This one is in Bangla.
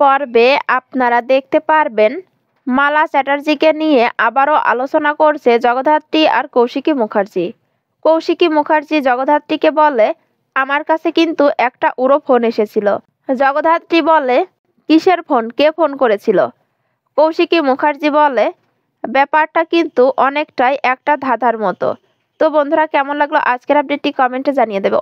পর্বে আপনারা দেখতে পারবেন মালা চ্যাটার্জিকে নিয়ে আবারও আলোচনা করছে জগদ্ধাত্রী আর কৌশিকী মুখার্জি কৌশিকী মুখার্জি জগদ্ধাত্রীকে বলে আমার কাছে কিন্তু একটা উড়ো ফোন এসেছিল জগদ্ধাত্রী বলে কিসের ফোন কে ফোন করেছিল কৌশিকী মুখার্জি বলে ব্যাপারটা কিন্তু অনেকটাই একটা ধাঁধার মতো তো বন্ধুরা কেমন লাগলো আজকের আপডেটটি কমেন্টে জানিয়ে দেবে